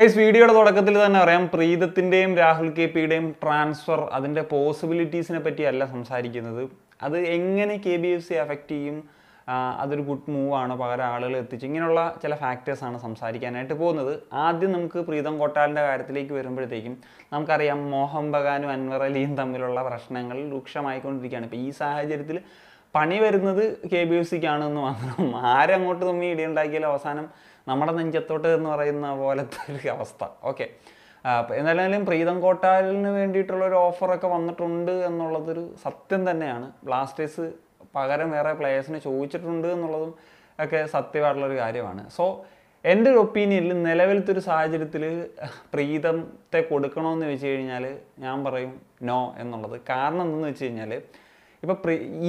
guys വീഡിയോയുടെ തുടക്കത്തിൽ തന്നെ പറയാം പ്രീതത്തിൻ്റെയും രാഹുൽ കെ പിയുടെയും ട്രാൻസ്ഫർ അതിൻ്റെ പോസിബിലിറ്റീസിനെ പറ്റിയല്ല സംസാരിക്കുന്നത് അത് എങ്ങനെ K B F C affect ചെയ്യും അതൊരു ഗുഡ് മൂവാണ് പകരം ആളുകൾ എത്തിച്ച് ഇങ്ങനെയുള്ള ചില ഫാക്ടേഴ്സാണ് സംസാരിക്കാനായിട്ട് പോകുന്നത് ആദ്യം നമുക്ക് പ്രീതം കൊട്ടാലിൻ്റെ കാര്യത്തിലേക്ക് വരുമ്പോഴത്തേക്കും നമുക്കറിയാം മോഹൻ ബഗാനും അൻവർ അലിയും തമ്മിലുള്ള പ്രശ്നങ്ങൾ രൂക്ഷമായിക്കൊണ്ടിരിക്കുകയാണ് ഇപ്പോൾ ഈ സാഹചര്യത്തിൽ പണി വരുന്നത് കെ ബി എഫ് സിക്കാണെന്ന് മാത്രം ആരങ്ങോട്ട് തമ്മിൽ ഇടിയുണ്ടാക്കിയാലും അവസാനം നമ്മുടെ നെഞ്ചത്തോട്ട് എന്ന് പറയുന്ന പോലത്തെ ഒരു അവസ്ഥ ഓക്കെ എന്നാലും പ്രീതം കോട്ടാലിന് വേണ്ടിയിട്ടുള്ള ഒരു ഓഫറൊക്കെ വന്നിട്ടുണ്ട് എന്നുള്ളതൊരു സത്യം തന്നെയാണ് ബ്ലാസ്റ്റേഴ്സ് പകരം വേറെ പ്ലേയേഴ്സിനെ ചോദിച്ചിട്ടുണ്ട് എന്നുള്ളതും ഒക്കെ സത്യമായിട്ടുള്ളൊരു കാര്യമാണ് സോ എൻ്റെ ഒരു ഒപ്പീനിയനിൽ നിലവിലത്തെ ഒരു സാഹചര്യത്തിൽ പ്രീതത്തെ കൊടുക്കണമെന്ന് വെച്ച് കഴിഞ്ഞാൽ ഞാൻ പറയും നോ എന്നുള്ളത് കാരണം എന്തെന്ന് വെച്ച് കഴിഞ്ഞാൽ ഇപ്പോൾ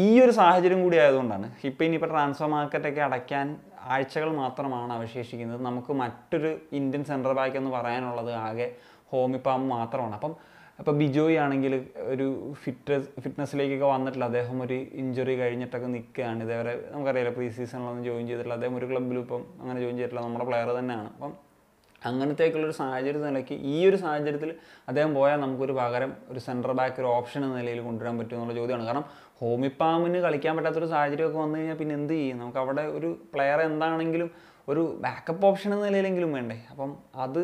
ഈ ഒരു സാഹചര്യം കൂടി ആയതുകൊണ്ടാണ് ഇപ്പോൾ ഇനിയിപ്പോൾ ട്രാൻസ്ഫർ മാർക്കറ്റൊക്കെ അടയ്ക്കാൻ ആഴ്ചകൾ മാത്രമാണ് അവശേഷിക്കുന്നത് നമുക്ക് മറ്റൊരു ഇന്ത്യൻ സെൻട്രൽ ബാക്ക് എന്ന് പറയാനുള്ളത് ആകെ ഹോമിപ്പാം മാത്രമാണ് അപ്പം അപ്പോൾ ബിജോയ് ആണെങ്കിൽ ഒരു ഫിറ്റ് ഫിറ്റ്നസ്സിലേക്കൊക്കെ വന്നിട്ടില്ല അദ്ദേഹം ഒരു ഇഞ്ചുറി കഴിഞ്ഞിട്ടൊക്കെ നിൽക്കുകയാണ് ഇതേവരെ നമുക്കറിയാലോ പ്രീ സീസണിലൊന്നും ജോയിൻ ചെയ്തിട്ടില്ല അദ്ദേഹം ഒരു ക്ലബിലും ഇപ്പം അങ്ങനെ ജോയിൻ ചെയ്തിട്ടില്ല നമ്മുടെ പ്ലെയർ തന്നെയാണ് അപ്പം അങ്ങനത്തേക്കുള്ളൊരു സാഹചര്യം നിലയ്ക്ക് ഈ ഒരു സാഹചര്യത്തിൽ അദ്ദേഹം പോയാൽ നമുക്കൊരു പകരം ഒരു സെൻറ്റർ ബാക്ക് ഒരു ഓപ്ഷൻ എന്ന നിലയിൽ കൊണ്ടുവരാൻ എന്നുള്ള ചോദ്യമാണ് കാരണം ഹോമിപ്പാമിന് കളിക്കാൻ പറ്റാത്തൊരു സാഹചര്യമൊക്കെ വന്നു കഴിഞ്ഞാൽ പിന്നെ എന്ത് ചെയ്യും നമുക്ക് അവിടെ ഒരു പ്ലെയർ എന്താണെങ്കിലും ഒരു ബാക്കപ്പ് ഓപ്ഷൻ എന്ന നിലയിലെങ്കിലും വേണ്ടേ അപ്പം അത്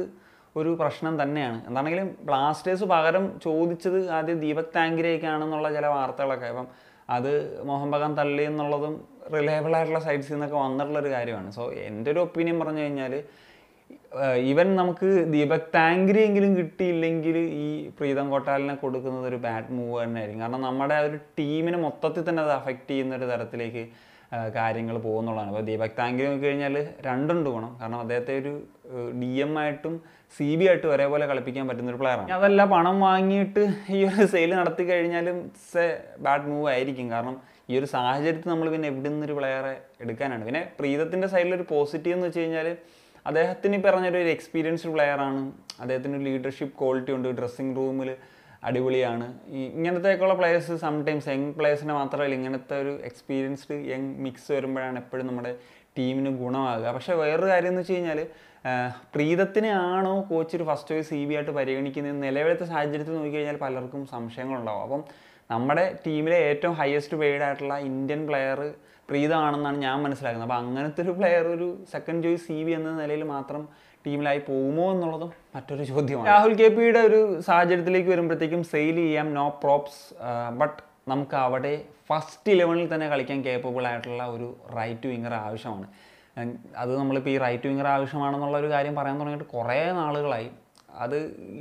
ഒരു പ്രശ്നം തന്നെയാണ് എന്താണെങ്കിലും ബ്ലാസ്റ്റേഴ്സ് പകരം ചോദിച്ചത് ആദ്യം ദീപക് താങ്കിരേക്കാണെന്നുള്ള ചില വാർത്തകളൊക്കെ അപ്പം അത് മോഹൻ ബഗാൻ തള്ളി എന്നുള്ളതും റിലയബിൾ ആയിട്ടുള്ള സൈറ്റ്സിൽ നിന്നൊക്കെ വന്നിട്ടുള്ളൊരു കാര്യമാണ് സോ എൻ്റെ ഒരു ഒപ്പീനിയൻ പറഞ്ഞു കഴിഞ്ഞാൽ ഈവൻ നമുക്ക് ദീപക് താങ്കരി എങ്കിലും കിട്ടിയില്ലെങ്കിൽ ഈ പ്രീതം കോട്ടാലിനെ കൊടുക്കുന്നത് ഒരു ബാഡ് മൂവ് തന്നെയായിരിക്കും കാരണം നമ്മുടെ ഒരു ടീമിനെ മൊത്തത്തിൽ തന്നെ അത് അഫക്റ്റ് ചെയ്യുന്ന ഒരു തരത്തിലേക്ക് കാര്യങ്ങൾ പോകുന്നുള്ളതാണ് അപ്പോൾ ദീപക് താങ്കരി കഴിഞ്ഞാൽ രണ്ടുണ്ട് പോകണം കാരണം അദ്ദേഹത്തെ ഒരു ഡി എം ആയിട്ടും സി ബി ആയിട്ടും ഒരേപോലെ കളിപ്പിക്കാൻ പറ്റുന്ന ഒരു പ്ലെയറാണ് അതല്ല പണം വാങ്ങിയിട്ട് ഈ ഒരു സെയിൽ നടത്തി കഴിഞ്ഞാലും ഇറ്റ്സ് എ ബാഡ് മൂവ് ആയിരിക്കും കാരണം ഈ ഒരു സാഹചര്യത്തിൽ നമ്മൾ പിന്നെ എവിടെ നിന്നൊരു പ്ലെയറെ എടുക്കാനാണ് പിന്നെ പ്രീതത്തിൻ്റെ സൈഡിലൊരു പോസിറ്റീവ് എന്ന് വെച്ച് കഴിഞ്ഞാൽ അദ്ദേഹത്തിന് പറഞ്ഞൊരു ഒരു എക്സ്പീരിയൻസ്ഡ് പ്ലെയറാണ് അദ്ദേഹത്തിന് ലീഡർഷിപ്പ് ക്വാളിറ്റി ഉണ്ട് ഡ്രസ്സിങ് റൂമിൽ അടിപൊളിയാണ് ഈ ഇങ്ങനത്തേക്കുള്ള പ്ലെയേഴ്സ് സംടൈംസ് യങ് പ്ലെയേഴ്സിനെ മാത്രമല്ല ഇങ്ങനത്തെ ഒരു എക്സ്പീരിയൻസ്ഡ് യങ് മിക്സ് വരുമ്പോഴാണ് എപ്പോഴും നമ്മുടെ ടീമിന് ഗുണമാകുക പക്ഷേ വേറൊരു കാര്യം എന്ന് വെച്ച് കഴിഞ്ഞാൽ പ്രീതത്തിനെയാണോ കോച്ച് ഒരു ഫസ്റ്റ് ചോയ്സ് സി ബി ആയിട്ട് പരിഗണിക്കുന്നത് നിലവിലത്തെ സാഹചര്യത്തിൽ നോക്കിക്കഴിഞ്ഞാൽ പലർക്കും സംശയങ്ങളുണ്ടാവും അപ്പം നമ്മുടെ ടീമിലെ ഏറ്റവും ഹയസ്റ്റ് പെയ്ഡ് ആയിട്ടുള്ള ഇന്ത്യൻ പ്ലെയർ പ്രീതാണെന്നാണ് ഞാൻ മനസ്സിലാക്കുന്നത് അപ്പോൾ അങ്ങനത്തെ ഒരു പ്ലെയർ ഒരു സെക്കൻഡ് ചോയ്സ് സി എന്ന നിലയിൽ മാത്രം ടീമിലായി പോകുമോ എന്നുള്ളതും മറ്റൊരു ചോദ്യമാണ് രാഹുൽ കെ പിയുടെ ഒരു സാഹചര്യത്തിലേക്ക് വരുമ്പോഴത്തേക്കും സെയിൽ ചെയ്യാം നോ പ്രോപ്സ് ബട്ട് നമുക്ക് അവിടെ ഫസ്റ്റ് ഇലവനിൽ തന്നെ കളിക്കാൻ കേപ്പബിൾ ആയിട്ടുള്ള ഒരു റൈറ്റ് വിങ്ങർ ആവശ്യമാണ് അത് നമ്മളിപ്പോൾ ഈ റൈറ്റ് വിങ്ങർ ആവശ്യമാണെന്നുള്ള ഒരു കാര്യം പറയാൻ തുടങ്ങിയിട്ട് കുറേ നാളുകളായി അത്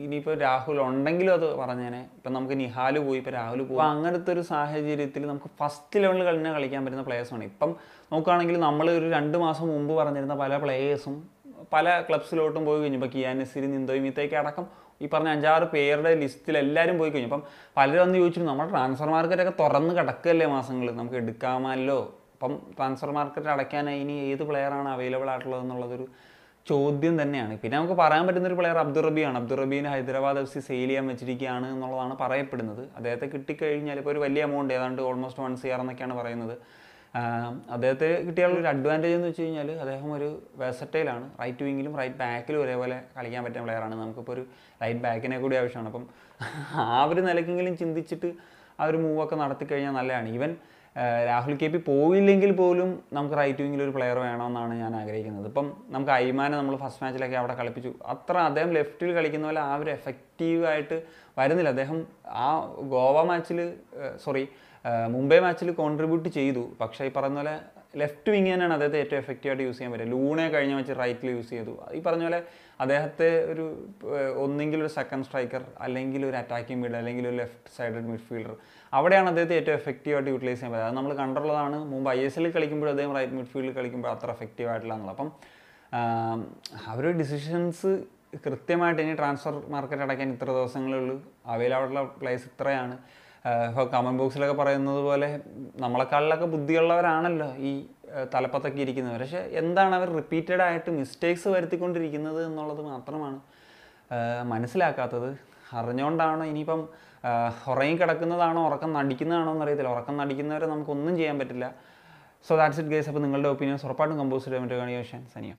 ഇനിയിപ്പോൾ രാഹുൽ ഉണ്ടെങ്കിലും അത് പറഞ്ഞേനെ ഇപ്പം നമുക്ക് നിഹാല് പോയി ഇപ്പോൾ രാഹുൽ പോകും അങ്ങനത്തെ ഒരു സാഹചര്യത്തിൽ നമുക്ക് ഫസ്റ്റ് ലെവലിൽ തന്നെ കളിക്കാൻ പറ്റുന്ന പ്ലേയേഴ്സാണ് ഇപ്പം നോക്കുകയാണെങ്കിൽ നമ്മൾ ഒരു രണ്ട് മാസം മുമ്പ് പറഞ്ഞിരുന്ന പല പ്ലേയേഴ്സും പല ക്ലബ്സിലോട്ടും പോയി കഴിഞ്ഞു ഇപ്പോൾ കിയാനസിരി നിന്തോയും ഇത്തേക്ക് അടക്കം ഈ പറഞ്ഞ അഞ്ചാറ് പേരുടെ ലിസ്റ്റിൽ എല്ലാവരും പോയി കഴിഞ്ഞു അപ്പം പലരും വന്ന് ചോദിച്ചു നമ്മൾ ട്രാൻസ്ഫർ മാർക്കറ്റൊക്കെ തുറന്ന് കിടക്കുകയല്ലേ മാസങ്ങൾ നമുക്ക് എടുക്കാമല്ലോ അപ്പം ട്രാൻസ്ഫർ മാർക്കറ്റ് അടയ്ക്കാനായി ഇനി ഏത് പ്ലെയറാണ് അവൈലബിൾ ആയിട്ടുള്ളത് എന്നുള്ളതൊരു ചോദ്യം തന്നെയാണ് പിന്നെ നമുക്ക് പറയാൻ പറ്റുന്ന ഒരു പ്ലെയർ അബ്ദുൾ റബിയാണ് അബ്ദുൾ റബീനെ ഹൈദരാബാദ് എഫ് സി സെയിൽ ചെയ്യാൻ വെച്ചിരിക്കുകയാണ് എന്നുള്ളതാണ് പറയപ്പെടുന്നത് അദ്ദേഹത്തെ കിട്ടിക്കഴിഞ്ഞാൽ ഇപ്പോൾ ഒരു വലിയ എമൗണ്ട് ഏതാണ്ട് ഓൾമോസ്റ്റ് വൺ സി ആർ എന്നൊക്കെയാണ് പറയുന്നത് അദ്ദേഹത്തെ കിട്ടിയാലുള്ള ഒരു അഡ്വാൻറ്റേജ് എന്ന് വെച്ച് കഴിഞ്ഞാൽ അദ്ദേഹം ഒരു വെസറ്റൈലാണ് റൈറ്റ് വിങ്ങിലും റൈറ്റ് ബാക്കിലും ഒരേപോലെ കളിക്കാൻ പറ്റുന്ന പ്ലെയറാണ് നമുക്കിപ്പോൾ ഒരു റൈറ്റ് ബാക്കിനെ കൂടി ആവശ്യമാണ് അപ്പം ആ ഒരു നിലക്കെങ്കിലും ചിന്തിച്ചിട്ട് ആ ഒരു മൂവൊക്കെ നടത്തി കഴിഞ്ഞാൽ നല്ലതാണ് ഈവൻ രാഹുൽ കെ പി പോയില്ലെങ്കിൽ പോലും നമുക്ക് റൈറ്റ് വിങ്ങിൽ ഒരു പ്ലെയർ വേണമെന്നാണ് ഞാൻ ആഗ്രഹിക്കുന്നത് ഇപ്പം നമുക്ക് അയ്മാനെ നമ്മൾ ഫസ്റ്റ് മാച്ചിലൊക്കെ അവിടെ കളിപ്പിച്ചു അത്ര അദ്ദേഹം ലെഫ്റ്റിൽ കളിക്കുന്ന പോലെ ആ ഒരു എഫക്റ്റീവായിട്ട് വരുന്നില്ല അദ്ദേഹം ആ ഗോവ മാച്ചിൽ സോറി മുംബൈ മാച്ചിൽ കോൺട്രിബ്യൂട്ട് ചെയ്തു പക്ഷേ ഈ പറയുന്ന പോലെ ലെഫ്റ്റ് വിങ് തന്നെയാണ് അദ്ദേഹത്തെ ഏറ്റവും എഫക്റ്റീവായിട്ട് യൂസ് ചെയ്യാൻ പറ്റുക ലൂണെ കഴിഞ്ഞ വെച്ച് റൈറ്റിൽ യൂസ് ചെയ്തു ഈ പറഞ്ഞ പോലെ അദ്ദേഹത്തെ ഒരു ഒന്നെങ്കിൽ ഒരു സെക്കൻഡ് സ്ട്രൈക്കർ അല്ലെങ്കിൽ ഒരു അറ്റാക്കിംഗ് മിഡ് അല്ലെങ്കിൽ ഒരു ലെഫ്റ്റ് സൈഡഡ് മിഡ്ഫീൽഡർ അവിടെയാണ് അദ്ദേഹത്തെ ഏറ്റവും എഫക്റ്റീവായിട്ട് യൂട്ടിലൈസ് ചെയ്യാൻ പറ്റുക അത് നമ്മൾ കണ്ടുള്ളതാണ് മുമ്പ് ഐ എസ് എല്ലിൽ കളിക്കുമ്പോഴും അദ്ദേഹം റൈറ്റ് മിഡ്ഫീൽഡിൽ കളിക്കുമ്പോൾ അത്ര എഫക്റ്റീവ് ആയിട്ടില്ല അപ്പം അവരുടെ ഡിസിഷൻസ് കൃത്യമായിട്ട് ഇനി ട്രാൻസ്ഫർ മാർക്കറ്റ് അടയ്ക്കാൻ ഇത്ര ദിവസങ്ങളുള്ളൂ ഉള്ള പ്ലേസ് ഇത്രയാണ് ഇപ്പോൾ കമൻറ്റ് ബോക്സിലൊക്കെ പറയുന്നത് പോലെ നമ്മളെക്കാളിലൊക്കെ ബുദ്ധിയുള്ളവരാണല്ലോ ഈ തലപ്പത്തൊക്കെ ഇരിക്കുന്നവർ പക്ഷേ എന്താണ് അവർ റിപ്പീറ്റഡ് ആയിട്ട് മിസ്റ്റേക്സ് വരുത്തിക്കൊണ്ടിരിക്കുന്നത് എന്നുള്ളത് മാത്രമാണ് മനസ്സിലാക്കാത്തത് അറിഞ്ഞുകൊണ്ടാണ് ഇനിയിപ്പം കിടക്കുന്നതാണോ ഉറക്കം നടിക്കുന്നതാണോ എന്നറിയത്തില്ല ഉറക്കം നടിക്കുന്നവരെ നമുക്കൊന്നും ചെയ്യാൻ പറ്റില്ല സോ ദാറ്റ്സ് ഇറ്റ് ഗേസ് അപ്പോൾ നിങ്ങളുടെ ഒപ്പീനിയൻസ് ഉറപ്പായിട്ടും കമ്പോസ് ചെയ്യാൻ പറ്റുക കണിയോഷൻ സനിയ